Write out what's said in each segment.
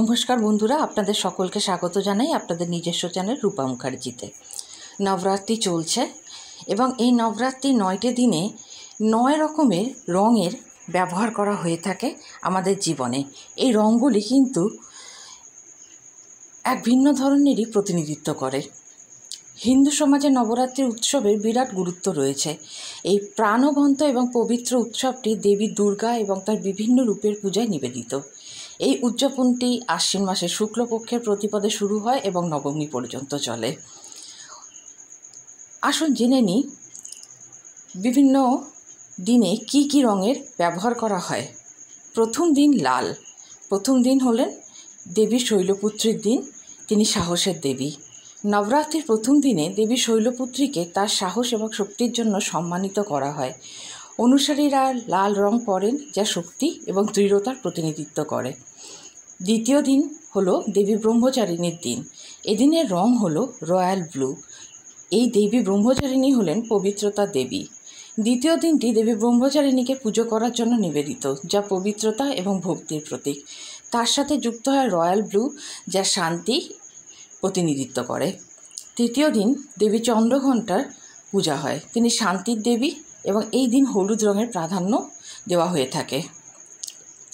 নমস্কার বন্ধুরা আপনাদের সকলকে স্বাগত জানাই আপনাদের নিজস্ব চ্যানেল রূপা মুখার্জিতে নবরাত্রি চলছে এবং এই নবরাত্রি নয়টি দিনে নয় রকমের রঙের ব্যবহার করা হয়ে থাকে আমাদের জীবনে এই রঙগুলি কিন্তু এক ভিন্ন ধরনেরই প্রতিনিধিত্ব করে হিন্দু সমাজে নবরাত্রি উৎসবের বিরাট গুরুত্ব রয়েছে এই প্রাণবন্ত এবং পবিত্র উৎসবটি দেবী দুর্গা এবং তার বিভিন্ন রূপের পূজায় নিবেদিত এই উদযাপনটি আশ্বিন মাসে শুক্লপক্ষের প্রতিপদে শুরু হয় এবং নবমী পর্যন্ত চলে আসুন জেনে নিই বিভিন্ন দিনে কি কি রঙের ব্যবহার করা হয় প্রথম দিন লাল প্রথম দিন হলেন দেবী শৈলপুত্রীর দিন তিনি সাহসের দেবী নবরাত্রির প্রথম দিনে দেবী শৈলপুত্রীকে তার সাহস এবং শক্তির জন্য সম্মানিত করা হয় অনুসারীরা লাল রং পরেন যা শক্তি এবং দৃঢ়তার প্রতিনিধিত্ব করে দ্বিতীয় দিন হলো দেবী ব্রহ্মচারিণীর দিন এদিনের রং হলো রয়্যাল ব্লু এই দেবী ব্রহ্মচারিণী হলেন পবিত্রতা দেবী দ্বিতীয় দিনটি দেবী ব্রহ্মচারিণীকে পুজো করার জন্য নিবেদিত যা পবিত্রতা এবং ভক্তির প্রতীক তার সাথে যুক্ত হয় রয়্যাল ব্লু যা শান্তি প্রতিনিধিত্ব করে তৃতীয় দিন দেবী চন্দ্রঘণ্টার পূজা হয় তিনি শান্তির দেবী এবং এই দিন হলুদ রঙের প্রাধান্য দেওয়া হয়ে থাকে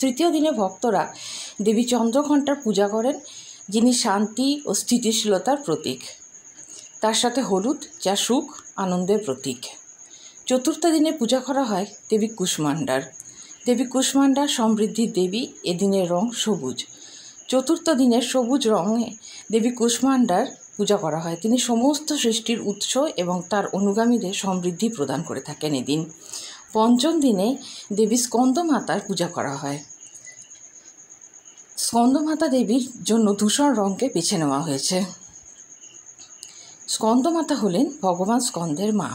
তৃতীয় দিনে ভক্তরা দেবী চন্দ্রঘণ্টার পূজা করেন যিনি শান্তি ও স্থিতিশীলতার প্রতীক তার সাথে হলুদ যা সুখ আনন্দের প্রতীক চতুর্থ দিনে পূজা করা হয় দেবী কুষ্মাণ্ডার দেবী কুষ্মাণ্ডা সমৃদ্ধির দেবী এদিনের রং সবুজ চতুর্থ দিনের সবুজ রঙে দেবী কুষ্মাণ্ডার পূজা করা হয় তিনি সমস্ত সৃষ্টির উৎস এবং তার অনুগামীদের সমৃদ্ধি প্রদান করে থাকেন এদিন পঞ্চম দিনে দেবী স্কন্দমাতার পূজা করা হয় স্কন্দমাতা দেবীর জন্য ধূসর রঙকে বেছে নেওয়া হয়েছে স্কন্দমাতা হলেন ভগবান স্কন্দের মা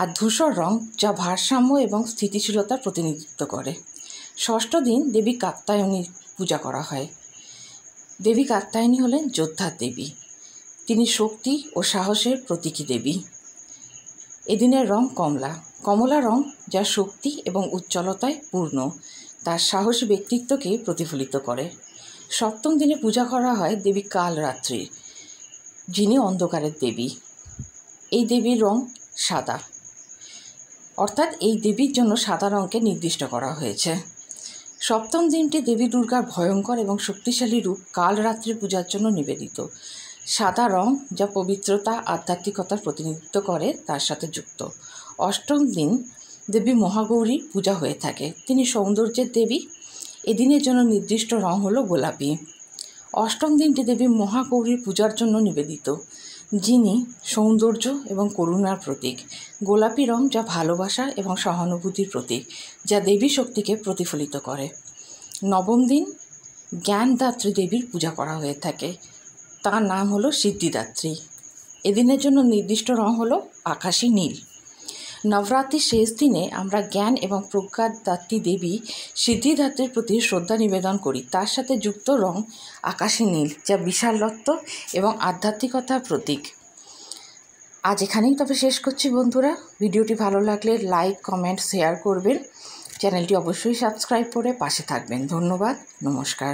আর ধূসর রং যা ভারসাম্য এবং স্থিতিশীলতার প্রতিনিধিত্ব করে ষষ্ঠ দিন দেবী কাত্তায়নীর পূজা করা হয় দেবী কাত্তায়নী হলেন যোদ্ধা দেবী তিনি শক্তি ও সাহসের প্রতীকী দেবী এদিনের রং কমলা কমলা রং যা শক্তি এবং উজ্জ্বলতায় পূর্ণ তার সাহসী ব্যক্তিত্বকে প্রতিফলিত করে সপ্তম দিনে পূজা করা হয় দেবী কালরাত্রির যিনি অন্ধকারের দেবী এই দেবীর রং সাদা অর্থাৎ এই দেবীর জন্য সাদা রঙকে নির্দিষ্ট করা হয়েছে সপ্তম দিনটি দেবী দুর্গার ভয়ঙ্কর এবং শক্তিশালী রূপ কালরাত্রি পূজার জন্য নিবেদিত সাদা রং যা পবিত্রতা আধ্যাত্মিকতার প্রতিনিধিত্ব করে তার সাথে যুক্ত অষ্টম দিন দেবী মহাগৌরী পূজা হয়ে থাকে তিনি সৌন্দর্যের দেবী এদিনের জন্য নির্দিষ্ট রং হলো গোলাপি অষ্টম দিনটি দেবী মহাগৌরীর পূজার জন্য নিবেদিত যিনি সৌন্দর্য এবং করুণার প্রতীক গোলাপি রং যা ভালোবাসা এবং সহানুভূতির প্রতীক যা দেবী শক্তিকে প্রতিফলিত করে নবম দিন জ্ঞানদাত্রী দেবীর পূজা করা হয়ে থাকে তার নাম হলো সিদ্ধিদাত্রী এদিনের জন্য নির্দিষ্ট রং হলো আকাশী নীল নবরাত্রির শেষ দিনে আমরা জ্ঞান এবং প্রজ্ঞাদাত্রী দেবী সিদ্ধিদাত্রীর প্রতি শ্রদ্ধা নিবেদন করি তার সাথে যুক্ত রং আকাশী নীল যা বিশালত্ব এবং আধ্যাত্মিকতার প্রতীক আজ এখানেই তবে শেষ করছি বন্ধুরা ভিডিওটি ভালো লাগলে লাইক কমেন্ট শেয়ার করবেন চ্যানেলটি অবশ্যই সাবস্ক্রাইব করে পাশে থাকবেন ধন্যবাদ নমস্কার